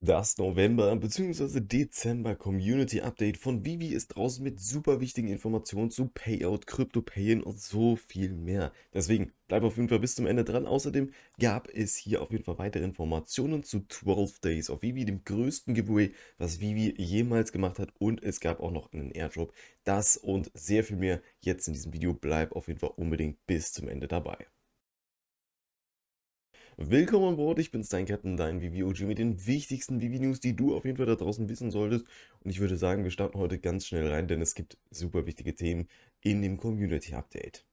Das November bzw. Dezember Community Update von Vivi ist draußen mit super wichtigen Informationen zu Payout, Crypto Payen und so viel mehr. Deswegen bleib auf jeden Fall bis zum Ende dran. Außerdem gab es hier auf jeden Fall weitere Informationen zu 12 Days auf Vivi, dem größten Giveaway, was Vivi jemals gemacht hat. Und es gab auch noch einen Airdrop. Das und sehr viel mehr jetzt in diesem Video. Bleib auf jeden Fall unbedingt bis zum Ende dabei. Willkommen an Bord, ich bin Stein Captain, dein VVOG mit den wichtigsten VV-News, die du auf jeden Fall da draußen wissen solltest. Und ich würde sagen, wir starten heute ganz schnell rein, denn es gibt super wichtige Themen in dem Community Update.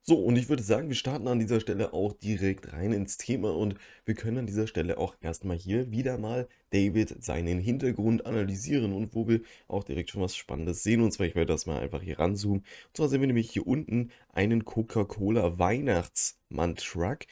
So, und ich würde sagen, wir starten an dieser Stelle auch direkt rein ins Thema und wir können an dieser Stelle auch erstmal hier wieder mal David seinen Hintergrund analysieren und wo wir auch direkt schon was Spannendes sehen. Und zwar, ich werde das mal einfach hier ranzoomen. Und zwar sehen wir nämlich hier unten einen Coca-Cola Weihnachtsmann-Truck.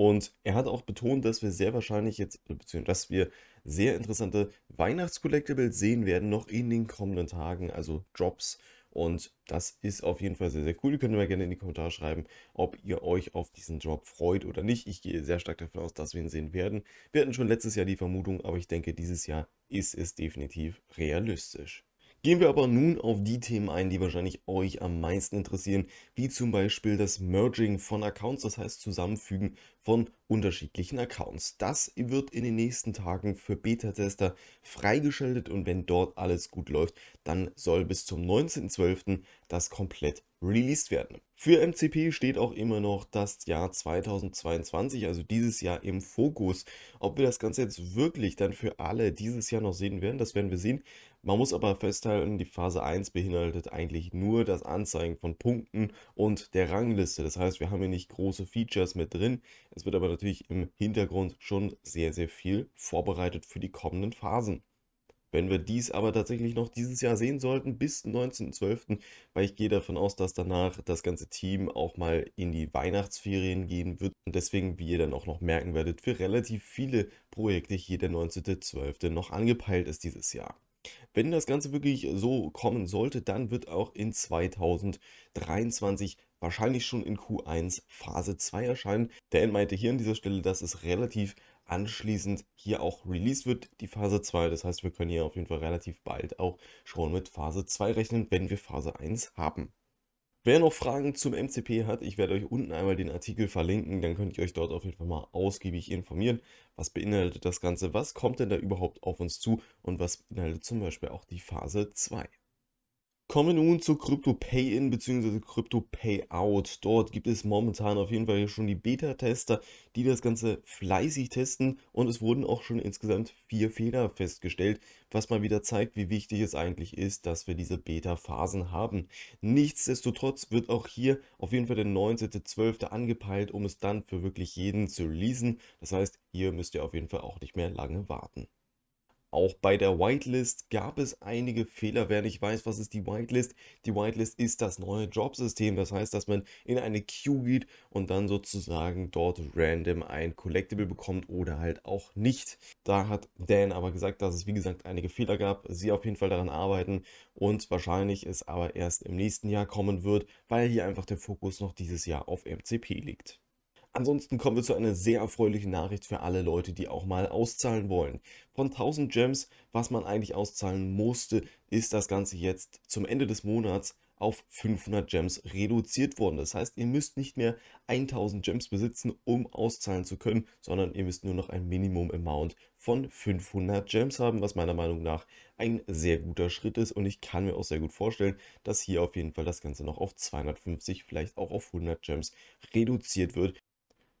Und er hat auch betont, dass wir sehr wahrscheinlich jetzt, beziehungsweise dass wir sehr interessante Weihnachtscollectibles sehen werden, noch in den kommenden Tagen, also Drops. Und das ist auf jeden Fall sehr, sehr cool. Ihr könnt mir gerne in die Kommentare schreiben, ob ihr euch auf diesen Drop freut oder nicht. Ich gehe sehr stark davon aus, dass wir ihn sehen werden. Wir hatten schon letztes Jahr die Vermutung, aber ich denke, dieses Jahr ist es definitiv realistisch. Gehen wir aber nun auf die Themen ein, die wahrscheinlich euch am meisten interessieren, wie zum Beispiel das Merging von Accounts, das heißt Zusammenfügen von unterschiedlichen Accounts. Das wird in den nächsten Tagen für Beta-Tester freigeschaltet und wenn dort alles gut läuft, dann soll bis zum 19.12. das komplett released werden. Für MCP steht auch immer noch das Jahr 2022, also dieses Jahr im Fokus. Ob wir das Ganze jetzt wirklich dann für alle dieses Jahr noch sehen werden, das werden wir sehen. Man muss aber festhalten, die Phase 1 beinhaltet eigentlich nur das Anzeigen von Punkten und der Rangliste. Das heißt, wir haben hier nicht große Features mit drin. Es wird aber natürlich im Hintergrund schon sehr, sehr viel vorbereitet für die kommenden Phasen. Wenn wir dies aber tatsächlich noch dieses Jahr sehen sollten, bis 19.12., weil ich gehe davon aus, dass danach das ganze Team auch mal in die Weihnachtsferien gehen wird und deswegen, wie ihr dann auch noch merken werdet, für relativ viele Projekte hier der 19.12. noch angepeilt ist dieses Jahr. Wenn das Ganze wirklich so kommen sollte, dann wird auch in 2023 wahrscheinlich schon in Q1 Phase 2 erscheinen. Dan meinte hier an dieser Stelle, dass es relativ anschließend hier auch released wird, die Phase 2. Das heißt, wir können hier auf jeden Fall relativ bald auch schon mit Phase 2 rechnen, wenn wir Phase 1 haben. Wer noch Fragen zum MCP hat, ich werde euch unten einmal den Artikel verlinken, dann könnt ihr euch dort auf jeden Fall mal ausgiebig informieren. Was beinhaltet das Ganze? Was kommt denn da überhaupt auf uns zu? Und was beinhaltet zum Beispiel auch die Phase 2? Kommen wir nun zu Crypto Pay-In bzw. Crypto Pay-Out. Dort gibt es momentan auf jeden Fall schon die Beta-Tester, die das Ganze fleißig testen und es wurden auch schon insgesamt vier Fehler festgestellt, was mal wieder zeigt, wie wichtig es eigentlich ist, dass wir diese Beta-Phasen haben. Nichtsdestotrotz wird auch hier auf jeden Fall der 19.12. angepeilt, um es dann für wirklich jeden zu leasen. Das heißt, hier müsst ihr auf jeden Fall auch nicht mehr lange warten. Auch bei der Whitelist gab es einige Fehler. Wer nicht weiß, was ist die Whitelist? Die Whitelist ist das neue Jobsystem. Das heißt, dass man in eine Queue geht und dann sozusagen dort random ein Collectible bekommt oder halt auch nicht. Da hat Dan aber gesagt, dass es wie gesagt einige Fehler gab. Sie auf jeden Fall daran arbeiten und wahrscheinlich es aber erst im nächsten Jahr kommen wird, weil hier einfach der Fokus noch dieses Jahr auf MCP liegt. Ansonsten kommen wir zu einer sehr erfreulichen Nachricht für alle Leute, die auch mal auszahlen wollen. Von 1000 Gems, was man eigentlich auszahlen musste, ist das Ganze jetzt zum Ende des Monats auf 500 Gems reduziert worden. Das heißt, ihr müsst nicht mehr 1000 Gems besitzen, um auszahlen zu können, sondern ihr müsst nur noch ein Minimum Amount von 500 Gems haben, was meiner Meinung nach ein sehr guter Schritt ist und ich kann mir auch sehr gut vorstellen, dass hier auf jeden Fall das Ganze noch auf 250, vielleicht auch auf 100 Gems reduziert wird.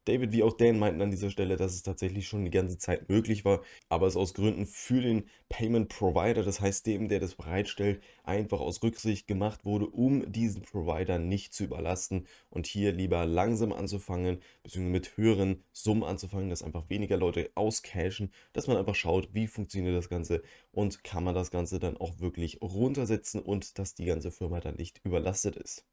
David wie auch Dan meinten an dieser Stelle, dass es tatsächlich schon die ganze Zeit möglich war, aber es aus Gründen für den Payment Provider, das heißt dem, der das bereitstellt, einfach aus Rücksicht gemacht wurde, um diesen Provider nicht zu überlasten und hier lieber langsam anzufangen, beziehungsweise mit höheren Summen anzufangen, dass einfach weniger Leute auscashen, dass man einfach schaut, wie funktioniert das Ganze und kann man das Ganze dann auch wirklich runtersetzen und dass die ganze Firma dann nicht überlastet ist.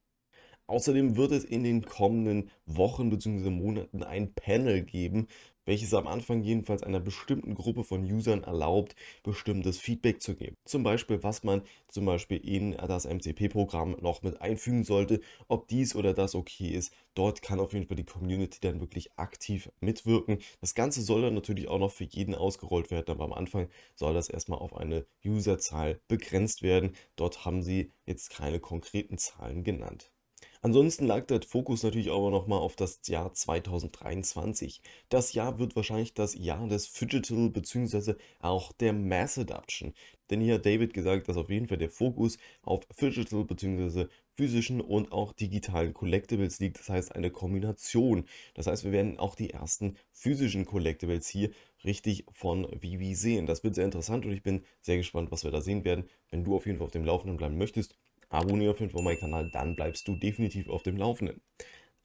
Außerdem wird es in den kommenden Wochen bzw. Monaten ein Panel geben, welches am Anfang jedenfalls einer bestimmten Gruppe von Usern erlaubt, bestimmtes Feedback zu geben. Zum Beispiel, was man zum Beispiel in das MCP-Programm noch mit einfügen sollte, ob dies oder das okay ist. Dort kann auf jeden Fall die Community dann wirklich aktiv mitwirken. Das Ganze soll dann natürlich auch noch für jeden ausgerollt werden, aber am Anfang soll das erstmal auf eine Userzahl begrenzt werden. Dort haben sie jetzt keine konkreten Zahlen genannt. Ansonsten lag der Fokus natürlich aber nochmal auf das Jahr 2023. Das Jahr wird wahrscheinlich das Jahr des Fidgetal bzw. auch der Mass Adoption. Denn hier hat David gesagt, dass auf jeden Fall der Fokus auf Fidgetal bzw physischen und auch digitalen Collectibles liegt. Das heißt eine Kombination. Das heißt, wir werden auch die ersten physischen Collectibles hier richtig von Vivi sehen. Das wird sehr interessant und ich bin sehr gespannt, was wir da sehen werden. Wenn du auf jeden Fall auf dem Laufenden bleiben möchtest, Abonniere auf jeden Fall meinen Kanal, dann bleibst du definitiv auf dem Laufenden.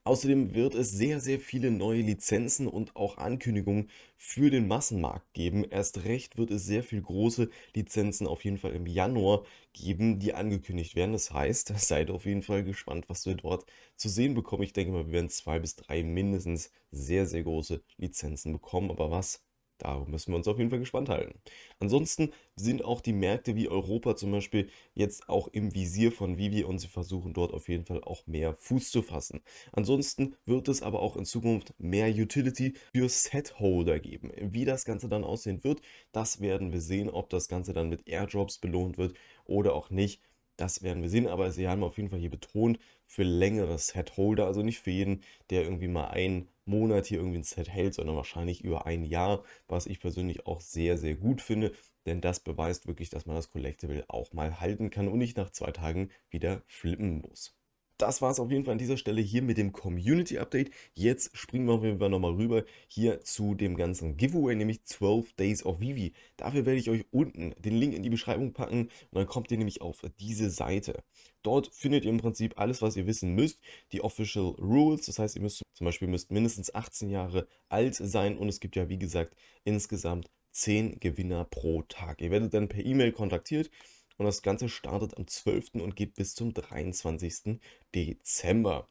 Außerdem wird es sehr, sehr viele neue Lizenzen und auch Ankündigungen für den Massenmarkt geben. Erst recht wird es sehr viele große Lizenzen auf jeden Fall im Januar geben, die angekündigt werden. Das heißt, seid auf jeden Fall gespannt, was wir dort zu sehen bekommen. Ich denke mal, wir werden zwei bis drei mindestens sehr, sehr große Lizenzen bekommen. Aber was da müssen wir uns auf jeden Fall gespannt halten. Ansonsten sind auch die Märkte wie Europa zum Beispiel jetzt auch im Visier von Vivi und sie versuchen dort auf jeden Fall auch mehr Fuß zu fassen. Ansonsten wird es aber auch in Zukunft mehr Utility für Setholder geben. Wie das Ganze dann aussehen wird, das werden wir sehen, ob das Ganze dann mit Airdrops belohnt wird oder auch nicht. Das werden wir sehen, aber sie haben auf jeden Fall hier betont für längere Set-Holder, also nicht für jeden, der irgendwie mal einen Monat hier irgendwie ein Set hält, sondern wahrscheinlich über ein Jahr, was ich persönlich auch sehr, sehr gut finde, denn das beweist wirklich, dass man das Collectible auch mal halten kann und nicht nach zwei Tagen wieder flippen muss das war es auf jeden Fall an dieser Stelle hier mit dem Community Update. Jetzt springen wir auf jeden Fall nochmal rüber hier zu dem ganzen Giveaway, nämlich 12 Days of Vivi. Dafür werde ich euch unten den Link in die Beschreibung packen und dann kommt ihr nämlich auf diese Seite. Dort findet ihr im Prinzip alles, was ihr wissen müsst, die Official Rules, das heißt, ihr müsst zum Beispiel müsst mindestens 18 Jahre alt sein und es gibt ja, wie gesagt, insgesamt 10 Gewinner pro Tag. Ihr werdet dann per E-Mail kontaktiert und das Ganze startet am 12. und geht bis zum 23. Dezember.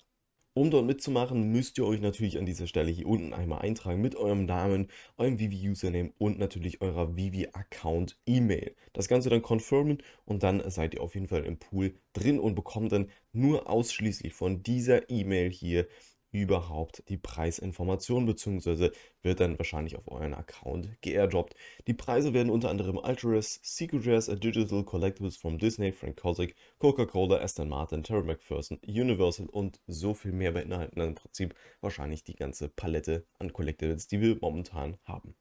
Um dort mitzumachen, müsst ihr euch natürlich an dieser Stelle hier unten einmal eintragen mit eurem Namen, eurem Vivi-Username und natürlich eurer Vivi-Account-E-Mail. Das Ganze dann confirmen und dann seid ihr auf jeden Fall im Pool drin und bekommt dann nur ausschließlich von dieser E-Mail hier überhaupt die Preisinformation bzw. wird dann wahrscheinlich auf euren Account geairdroppt. Die Preise werden unter anderem Alturas, Secret Rares, Digital Collectibles from Disney, Frank Kosick, Coca-Cola, Aston Martin, Terry McPherson, Universal und so viel mehr beinhalten dann im Prinzip wahrscheinlich die ganze Palette an Collectibles, die wir momentan haben.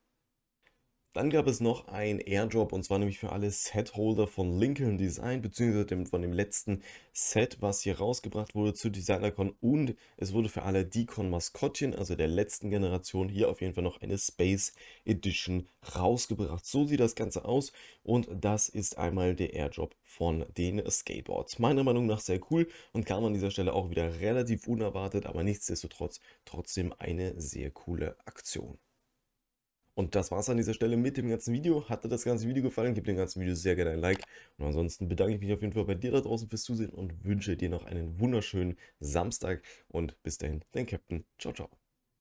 Dann gab es noch ein Airdrop und zwar nämlich für alle Setholder von Lincoln Design beziehungsweise dem, von dem letzten Set, was hier rausgebracht wurde zu DesignerCon und es wurde für alle Decon Maskottchen, also der letzten Generation, hier auf jeden Fall noch eine Space Edition rausgebracht. So sieht das Ganze aus und das ist einmal der Airdrop von den Skateboards. Meiner Meinung nach sehr cool und kam an dieser Stelle auch wieder relativ unerwartet, aber nichtsdestotrotz trotzdem eine sehr coole Aktion. Und das war's an dieser Stelle mit dem ganzen Video. Hat dir das ganze Video gefallen, gib dem ganzen Video sehr gerne ein Like. Und ansonsten bedanke ich mich auf jeden Fall bei dir da draußen fürs Zusehen und wünsche dir noch einen wunderschönen Samstag. Und bis dahin, dein Captain. Ciao, ciao.